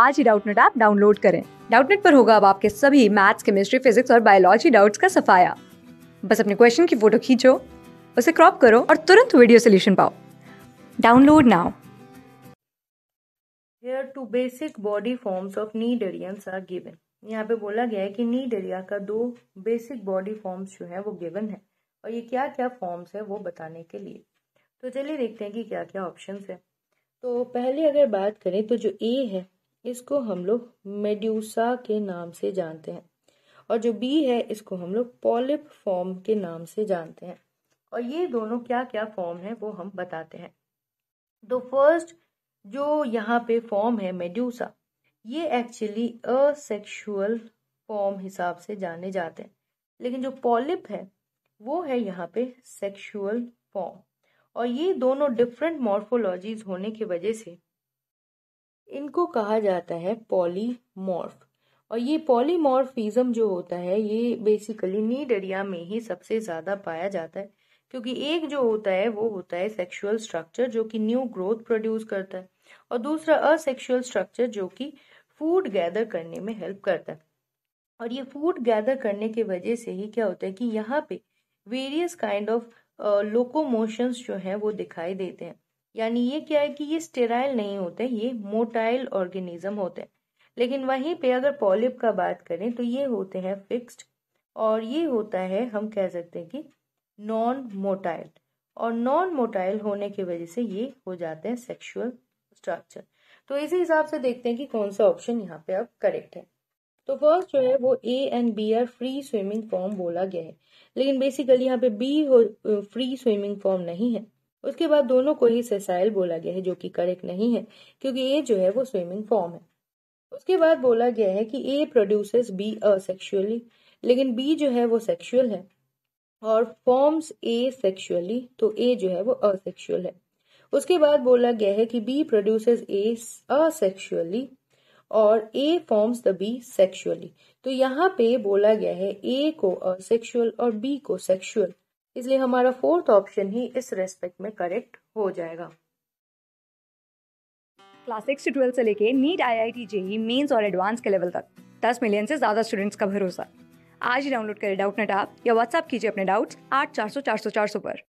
आज ही Doubtnut app download करें डाउटनेट पर होगा अब आपके सभी मैथ्स केमिस्ट्री फिजिक्स और बायोलॉजी डाउट्स का सफाया बस अपने क्वेश्चन की फोटो खींचो उसे क्रॉप करो और तुरंत वीडियो सोल्यूशन पाओ download now here two basic body forms of need areas are given यहाँ पे बोला गया है कि नीड एरिया का दो बेसिक बॉडी फॉर्म्स जो है वो गिवन है और ये क्या क्या फॉर्म्स है वो बताने के लिए तो चलिए देखते हैं कि क्या क्या ऑप्शंस है तो पहले अगर बात करें तो जो ए है इसको हम लोग मेड्यूसा के नाम से जानते हैं और जो बी है इसको हम लोग पॉलिप फॉर्म के नाम से जानते हैं और ये दोनों क्या क्या फॉर्म है वो हम बताते हैं दो तो फर्स्ट जो यहाँ पे फॉर्म है मेड्यूसा ये एक्चुअली असेक्सुअल फॉर्म हिसाब से जाने जाते हैं लेकिन जो पॉलिप है वो है यहाँ पे सेक्सुअल फॉर्म और ये दोनों डिफरेंट मॉर्फोलॉजीज होने की वजह से इनको कहा जाता है पॉलीमॉर्फ और ये पॉलीमॉर्फिज्म जो होता है ये बेसिकली नीड एरिया में ही सबसे ज़्यादा पाया जाता है क्योंकि एक जो होता है वो होता है सेक्सुअल स्ट्रक्चर जो कि न्यू ग्रोथ प्रोड्यूस करता है और दूसरा असेक्सुअल स्ट्रक्चर जो कि फूड गैदर करने में हेल्प करता है और ये फूड गैदर करने की वजह से ही क्या होता है कि यहाँ पे वेरियस काइंड ऑफ लोकोमोशंस जो हैं वो दिखाई देते हैं यानी ये क्या है कि ये स्टेराइल नहीं होते ये मोटाइल ऑर्गेनिज्म होते हैं लेकिन वहीं पे अगर पॉलिप का बात करें तो ये होते हैं फिक्स्ड और ये होता है हम कह सकते हैं कि नॉन मोटाइल और नॉन मोटाइल होने की वजह से ये हो जाते हैं सेक्शुअल स्ट्रक्चर तो इसी हिसाब से देखते हैं कि कौन सा ऑप्शन यहाँ पे अब करेक्ट है तो फर्स्ट जो है वो A and B are free swimming form बोला गया है लेकिन बेसिकली यहाँ पे बी फ्री स्विमिंग फॉर्म नहीं है उसके बाद दोनों को ही सेसाइल बोला गया है जो कि करेक्ट नहीं है क्योंकि ए जो है वो स्विमिंग फॉर्म है उसके बाद बोला गया है कि ए प्रोड्यूसेस बी असेक्सुअली लेकिन बी जो है वो सेक्सुअल है और फॉर्म्स ए सेक्सुअली तो ए जो है वो असेक्सुअल है उसके बाद बोला गया है कि बी प्रोड्यूसेस ए असेक्सुअली और A forms the B sexually तो यहाँ पे बोला गया है ए को असेक्सुअल और बी को सेक्सुअल इसलिए हमारा फोर्थ ऑप्शन ही इस रेस्पेक्ट में करेक्ट हो जाएगा क्लास सिक्स से ट्वेल्थ से लेके NEET I I T JEE mains और एडवांस के लेवल तक दस मिलियन से ज़्यादा स्टूडेंट्स का भरोसा आज ही डाउनलोड करें डाउट नेट आप या व्हाट्सअप कीजिए अपने डाउट्स आठ चार सौ चार सौ चार सौ पर